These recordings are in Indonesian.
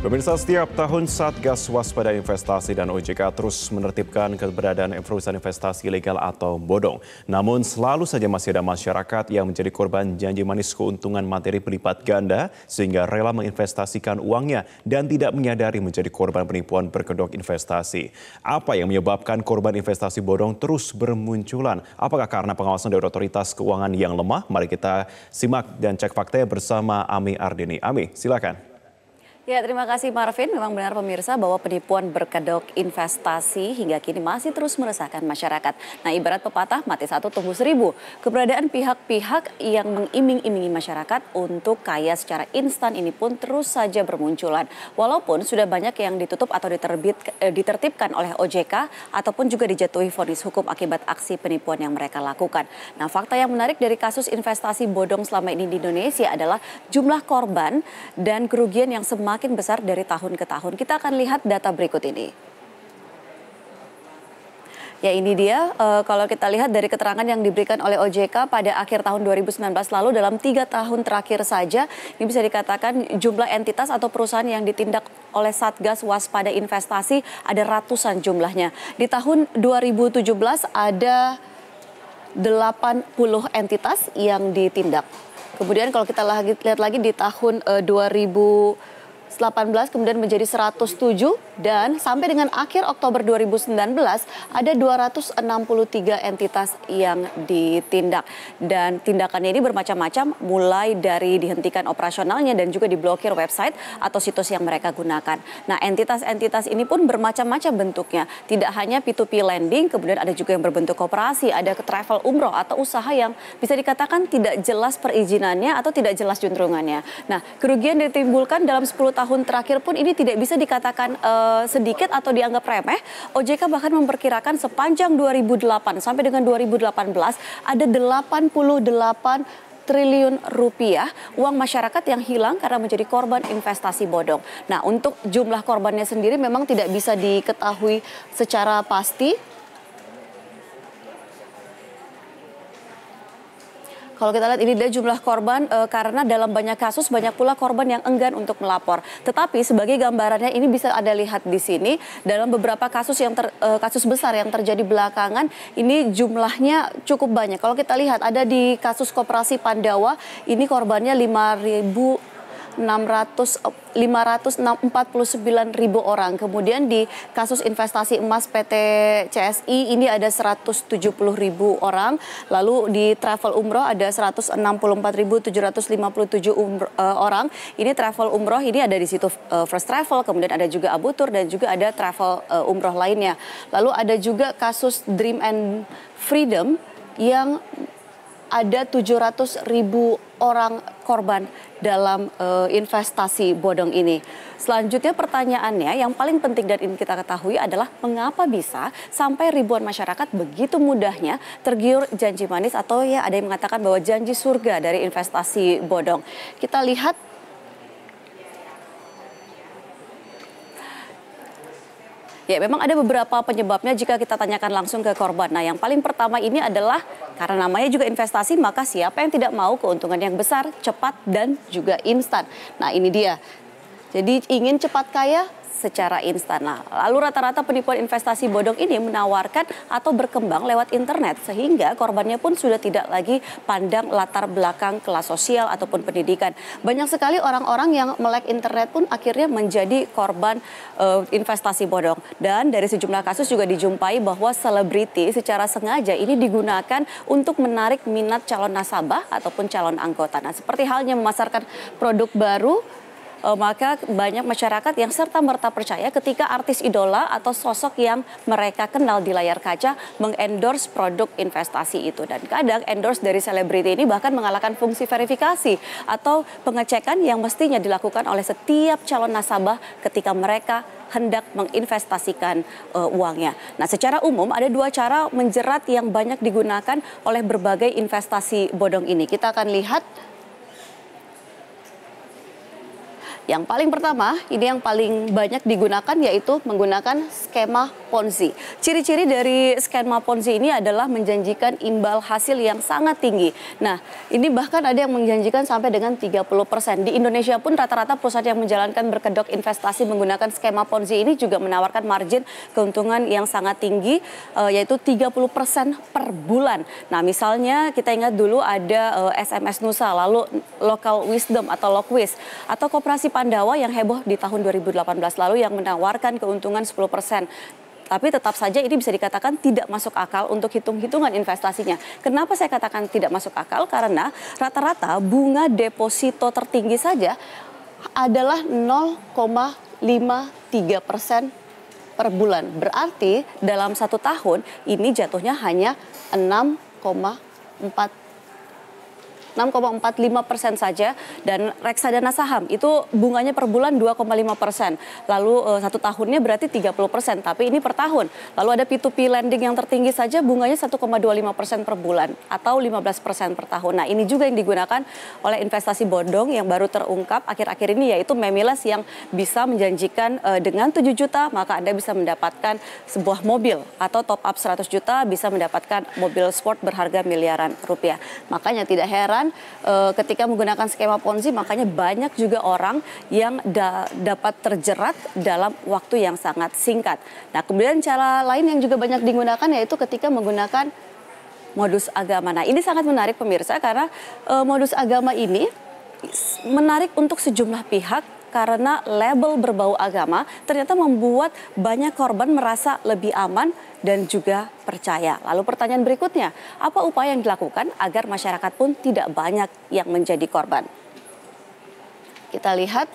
Pemirsa setiap tahun Satgas Waspada Investasi dan OJK terus menertibkan keberadaan perusahaan investasi ilegal atau bodong. Namun selalu saja masih ada masyarakat yang menjadi korban janji manis keuntungan materi pelipat ganda sehingga rela menginvestasikan uangnya dan tidak menyadari menjadi korban penipuan berkedok investasi. Apa yang menyebabkan korban investasi bodong terus bermunculan? Apakah karena pengawasan dari otoritas keuangan yang lemah? Mari kita simak dan cek fakta bersama Ami Ardini. Ami, silakan. Ya, terima kasih Marvin. Memang benar pemirsa bahwa penipuan berkedok investasi hingga kini masih terus meresahkan masyarakat. Nah, ibarat pepatah mati satu tumbuh seribu. Keberadaan pihak-pihak yang mengiming-imingi masyarakat untuk kaya secara instan ini pun terus saja bermunculan. Walaupun sudah banyak yang ditutup atau diterbit, eh, ditertibkan oleh OJK ataupun juga dijatuhi vonis hukum akibat aksi penipuan yang mereka lakukan. Nah, fakta yang menarik dari kasus investasi bodong selama ini di Indonesia adalah jumlah korban dan kerugian yang semakin semakin besar dari tahun ke tahun. Kita akan lihat data berikut ini. Ya ini dia e, kalau kita lihat dari keterangan yang diberikan oleh OJK pada akhir tahun 2019 lalu dalam tiga tahun terakhir saja ini bisa dikatakan jumlah entitas atau perusahaan yang ditindak oleh Satgas Waspada Investasi ada ratusan jumlahnya. Di tahun 2017 ada 80 entitas yang ditindak. Kemudian kalau kita lihat lagi di tahun e, eh, 2000 18 kemudian menjadi 107 dan sampai dengan akhir Oktober 2019 ada 263 entitas yang ditindak dan tindakannya ini bermacam-macam mulai dari dihentikan operasionalnya dan juga diblokir website atau situs yang mereka gunakan. Nah, entitas-entitas ini pun bermacam-macam bentuknya. Tidak hanya P2P lending, kemudian ada juga yang berbentuk koperasi, ada ke travel umroh atau usaha yang bisa dikatakan tidak jelas perizinannya atau tidak jelas juntrungannya. Nah, kerugian ditimbulkan dalam 10 tahun tahun terakhir pun ini tidak bisa dikatakan uh, sedikit atau dianggap remeh. OJK bahkan memperkirakan sepanjang 2008 sampai dengan 2018 ada 88 triliun rupiah uang masyarakat yang hilang karena menjadi korban investasi bodong. Nah, untuk jumlah korbannya sendiri memang tidak bisa diketahui secara pasti Kalau kita lihat ini dia jumlah korban e, karena dalam banyak kasus banyak pula korban yang enggan untuk melapor. Tetapi sebagai gambarannya ini bisa ada lihat di sini dalam beberapa kasus yang ter, e, kasus besar yang terjadi belakangan ini jumlahnya cukup banyak. Kalau kita lihat ada di kasus koperasi Pandawa ini korbannya 5.000 600 549 ribu orang. Kemudian di kasus investasi emas PT CSI ini ada 170 ribu orang. Lalu di travel umroh ada 164.757 eh, orang. Ini travel umroh ini ada di situ eh, first travel, kemudian ada juga Abu Tur dan juga ada travel eh, umroh lainnya. Lalu ada juga kasus Dream and Freedom yang ada 700 ribu orang korban dalam uh, investasi bodong ini. Selanjutnya pertanyaannya yang paling penting dan ini kita ketahui adalah mengapa bisa sampai ribuan masyarakat begitu mudahnya tergiur janji manis atau ya ada yang mengatakan bahwa janji surga dari investasi bodong. Kita lihat Ya, memang ada beberapa penyebabnya jika kita tanyakan langsung ke korban. Nah, yang paling pertama ini adalah karena namanya juga investasi, maka siapa yang tidak mau keuntungan yang besar, cepat, dan juga instan. Nah ini dia. Jadi ingin cepat kaya, secara instan. Nah, lalu rata-rata penipuan investasi bodong ini menawarkan atau berkembang lewat internet sehingga korbannya pun sudah tidak lagi pandang latar belakang kelas sosial ataupun pendidikan. Banyak sekali orang-orang yang melek internet pun akhirnya menjadi korban uh, investasi bodong. Dan dari sejumlah kasus juga dijumpai bahwa selebriti secara sengaja ini digunakan untuk menarik minat calon nasabah ataupun calon anggota. Nah, seperti halnya memasarkan produk baru uh, maka banyak masyarakat yang serta-merta percaya ketika artis idola atau sosok yang mereka kenal di layar kaca mengendorse produk investasi itu. Dan kadang endorse dari selebriti ini bahkan mengalahkan fungsi verifikasi atau pengecekan yang mestinya dilakukan oleh setiap calon nasabah ketika mereka hendak menginvestasikan uh, uangnya. Nah, secara umum ada dua cara menjerat yang banyak digunakan oleh berbagai investasi bodong ini. Kita akan lihat Yang paling pertama, ini yang paling banyak digunakan yaitu menggunakan skema Ponzi. Ciri-ciri dari skema Ponzi ini adalah menjanjikan imbal hasil yang sangat tinggi. Nah, ini bahkan ada yang menjanjikan sampai dengan 30%. Di Indonesia pun rata-rata pusat yang menjalankan berkedok investasi menggunakan skema Ponzi ini juga menawarkan margin keuntungan yang sangat tinggi eh, yaitu 30% per bulan. Nah, misalnya kita ingat dulu ada SMS eh, Nusa lalu Local Wisdom atau Lokwis atau Koperasi Pandawa yang heboh di tahun 2018 lalu yang menawarkan keuntungan 10 persen tapi tetap saja ini bisa dikatakan tidak masuk akal untuk hitung-hitungan investasinya. Kenapa saya katakan tidak masuk akal? Karena rata-rata bunga deposito tertinggi saja adalah 0,53 persen per bulan. Berarti dalam satu tahun ini jatuhnya hanya 6,4 6,45 persen saja dan reksadana saham itu bunganya per bulan 2,5 persen. Lalu uh, satu tahunnya berarti 30 persen, tapi ini per tahun. Lalu ada P2P lending yang tertinggi saja bunganya 1,25 persen per bulan atau 15 persen per tahun. Nah ini juga yang digunakan oleh investasi bodong yang baru terungkap akhir-akhir ini yaitu Memiles yang bisa menjanjikan uh, dengan 7 juta maka Anda bisa mendapatkan sebuah mobil atau top up 100 juta bisa mendapatkan mobil sport berharga miliaran rupiah. Makanya tidak heran dilakukan uh, eh, ketika menggunakan skema Ponzi makanya banyak juga orang yang da dapat terjerat dalam waktu yang sangat singkat. Nah, kemudian cara lain yang juga banyak digunakan yaitu ketika menggunakan modus agama. Nah, ini sangat menarik pemirsa karena uh, modus agama ini menarik untuk sejumlah pihak karena label berbau agama ternyata membuat banyak korban merasa lebih aman dan juga percaya. Lalu pertanyaan berikutnya, apa upaya yang dilakukan agar masyarakat pun tidak banyak yang menjadi korban? Kita lihat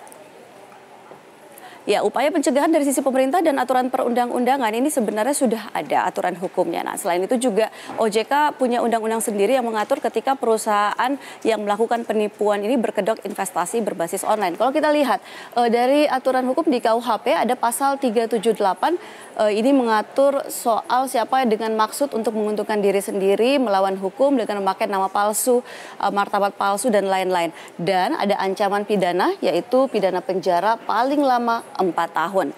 Ya, upaya pencegahan dari sisi pemerintah dan aturan perundang-undangan ini sebenarnya sudah ada aturan hukumnya. Nah, selain itu juga OJK punya undang-undang sendiri yang mengatur ketika perusahaan yang melakukan penipuan ini berkedok investasi berbasis online. Kalau kita lihat eh, dari aturan hukum di KUHP ada pasal 378 eh, ini mengatur soal siapa dengan maksud untuk menguntungkan diri sendiri melawan hukum dengan memakai nama palsu, eh, martabat palsu dan lain-lain. Dan ada ancaman pidana yaitu pidana penjara paling lama 4 tahun.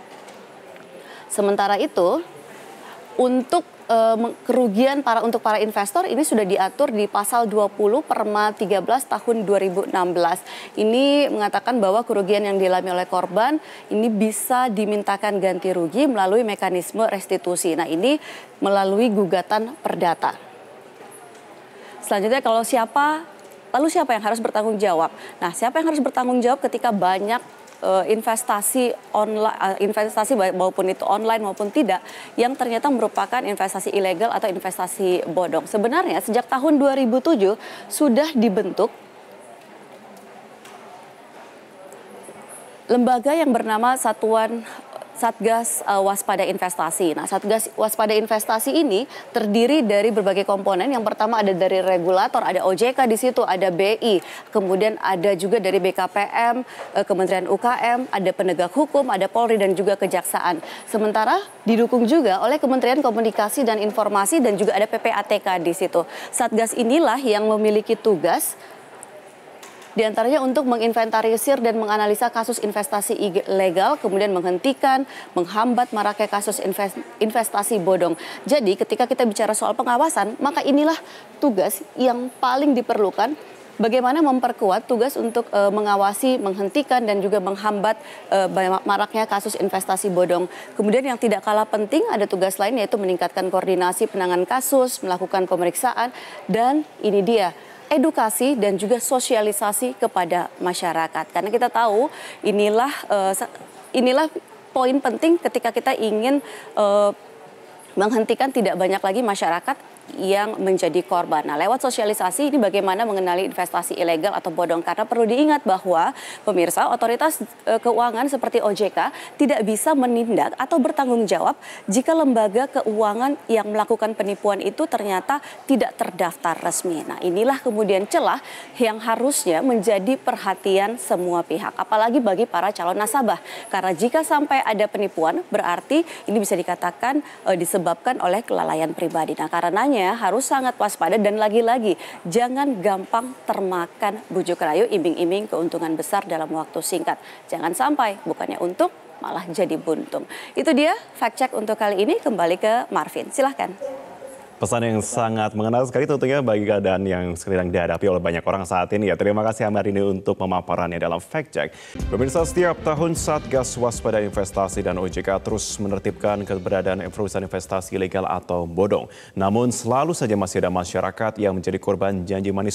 Sementara itu, untuk eh, kerugian para untuk para investor ini sudah diatur di pasal 20 Perma 13 tahun 2016. Ini mengatakan bahwa kerugian yang dialami oleh korban ini bisa dimintakan ganti rugi melalui mekanisme restitusi. Nah, ini melalui gugatan perdata. Selanjutnya kalau siapa lalu siapa yang harus bertanggung jawab? Nah, siapa yang harus bertanggung jawab ketika banyak uh, investasi online uh, investasi maupun itu online maupun tidak yang ternyata merupakan investasi ilegal atau investasi bodong. Sebenarnya sejak tahun 2007 sudah dibentuk lembaga yang bernama Satuan Satgas uh, Waspada Investasi. Nah, Satgas Waspada Investasi ini terdiri dari berbagai komponen. Yang pertama ada dari regulator, ada OJK di situ, ada BI, kemudian ada juga dari BKPM, uh, eh, Kementerian UKM, ada penegak hukum, ada Polri dan juga kejaksaan. Sementara didukung juga oleh Kementerian Komunikasi dan Informasi dan juga ada PPATK di situ. Satgas inilah yang memiliki tugas di antaranya untuk menginventarisir dan menganalisa kasus investasi ilegal, kemudian menghentikan, menghambat maraknya kasus investasi bodong. Jadi ketika kita bicara soal pengawasan, maka inilah tugas yang paling diperlukan bagaimana memperkuat tugas untuk e, mengawasi, menghentikan dan juga menghambat e, maraknya kasus investasi bodong. Kemudian yang tidak kalah penting ada tugas lain yaitu meningkatkan koordinasi penanganan kasus, melakukan pemeriksaan dan ini dia edukasi dan juga sosialisasi kepada masyarakat. Karena kita tahu inilah uh, inilah poin penting ketika kita ingin uh, menghentikan tidak banyak lagi masyarakat yang menjadi korban. Nah, lewat sosialisasi ini bagaimana mengenali investasi ilegal atau bodong karena perlu diingat bahwa pemirsa otoritas e, keuangan seperti OJK tidak bisa menindak atau bertanggung jawab jika lembaga keuangan yang melakukan penipuan itu ternyata tidak terdaftar resmi. Nah, inilah kemudian celah yang harusnya menjadi perhatian semua pihak, apalagi bagi para calon nasabah. Karena jika sampai ada penipuan berarti ini bisa dikatakan e, disebabkan oleh kelalaian pribadi. Nah, karenanya Makanya harus sangat waspada dan lagi-lagi jangan gampang termakan bujuk rayu iming-iming keuntungan besar dalam waktu singkat. Jangan sampai bukannya untung malah jadi buntung. Itu dia fact check untuk kali ini kembali ke Marvin. Silahkan. Pesan yang sangat mengenal sekali tentunya bagi keadaan yang sedang dihadapi oleh banyak orang saat ini ya. Terima kasih ini untuk pemaparannya dalam Fact Check. Pemirsa setiap tahun Satgas Waspada Investasi dan OJK terus menertibkan keberadaan perusahaan investasi ilegal atau bodong. Namun selalu saja masih ada masyarakat yang menjadi korban janji manis